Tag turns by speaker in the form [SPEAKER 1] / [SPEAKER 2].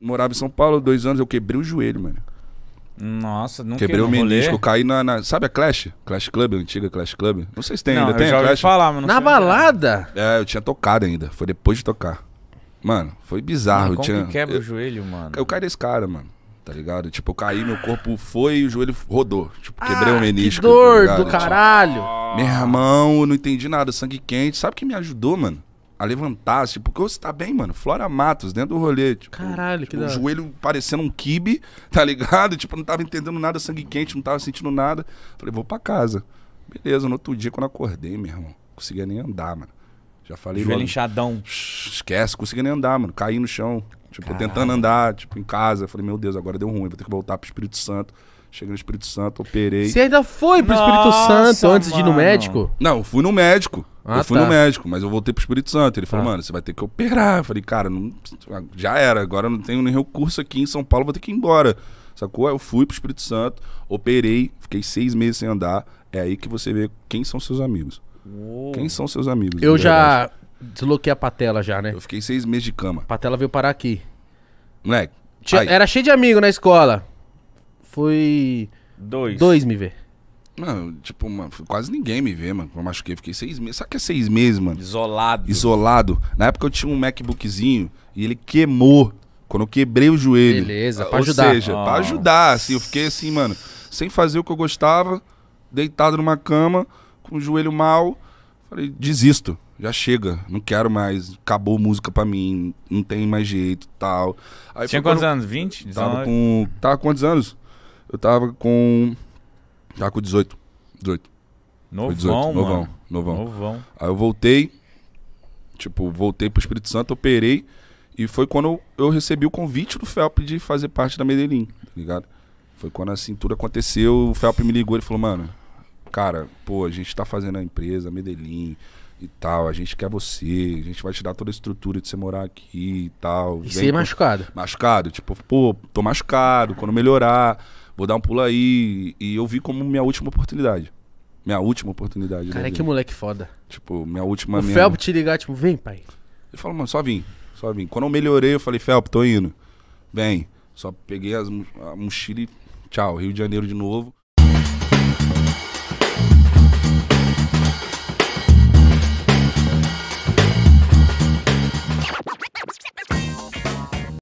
[SPEAKER 1] morava em São Paulo, dois anos, eu quebrei o joelho, mano. Nossa, nunca Quebrei o menisco, eu caí na, na, Sabe a Clash? Clash Club, a antiga Clash Club? Não sei se tem não, ainda, tem a Clash? Falar, mas não na é. balada? É, eu tinha tocado ainda, foi depois de tocar. Mano, foi bizarro. Mano, como tinha... que quebra eu, o joelho, mano? Eu caí desse cara, mano. Tá ligado? Tipo, eu caí, meu corpo foi e o joelho rodou. Tipo, quebrei ah, o menisco. Que tá dor tá do caralho! Tipo, meu irmão, eu não entendi nada, sangue quente. Sabe o que me ajudou, mano? a levantar, tipo, porque você tá bem, mano. Flora Matos, dentro do rolê. Tipo, Caralho, que tipo, O joelho parecendo um kibe, tá ligado? Tipo, não tava entendendo nada, sangue quente, não tava sentindo nada. Falei, vou pra casa. Beleza, no outro dia, quando acordei, meu irmão, conseguia nem andar, mano. Já falei. Joelho inchadão. Esquece, conseguia nem andar, mano. Caí no chão. Tipo, Caralho. tentando andar, tipo, em casa. Falei, meu Deus, agora deu ruim, vou ter que voltar pro Espírito Santo. Cheguei no Espírito Santo, operei. Você ainda foi pro Nossa, Espírito Santo antes mano. de ir no médico? Não, fui no médico. Ah, eu fui tá. no médico, mas eu voltei pro Espírito Santo. Ele falou, ah. mano, você vai ter que operar. Eu falei, cara, não, já era, agora não tenho nem recurso aqui em São Paulo, vou ter que ir embora. Sacou? Eu fui pro Espírito Santo, operei, fiquei seis meses sem andar. É aí que você vê quem são seus amigos. Uou. Quem são seus amigos? Eu já desloquei a patela já, né? Eu fiquei seis meses de cama. A patela veio parar aqui. Moleque. Tinha, era cheio de amigo na escola. Foi. Dois. Dois me ver. Mano, tipo, mano, quase ninguém me vê, mano. Eu machuquei, fiquei seis meses. Sabe que é seis meses, mano? Isolado. Isolado. Na época eu tinha um MacBookzinho e ele queimou quando eu quebrei o joelho. Beleza, pra Ou ajudar. Ou seja, oh. pra ajudar, assim, eu fiquei assim, mano, sem fazer o que eu gostava, deitado numa cama, com o joelho mal. Falei, desisto, já chega, não quero mais, acabou música pra mim, não tem mais jeito tal. Aí Tinha quantos quando... anos? 20? 19? Tava com. Tava com quantos anos? Eu tava com Tá com 18. 18. Novão, 18. Novão, novão, novão. Aí eu voltei, tipo, voltei pro Espírito Santo, operei. E foi quando eu recebi o convite do Felp de fazer parte da Medellín, tá ligado? Foi quando a assim, cintura aconteceu, o Felp me ligou e falou, mano, cara, pô, a gente tá fazendo a empresa, Medellín e tal, a gente quer você, a gente vai te dar toda a estrutura de você morar aqui e tal. E ser machucado. Machucado, tipo, pô, tô machucado, quando melhorar vou dar um pulo aí. E eu vi como minha última oportunidade. Minha última oportunidade. Cara, é que moleque foda. Tipo, minha última. O minha... Felp te ligar, tipo, vem, pai. Ele falou, mano, só vim, só vim. Quando eu melhorei, eu falei, Felp, tô indo. Vem. Só peguei as, a mochila e tchau, Rio de Janeiro de novo.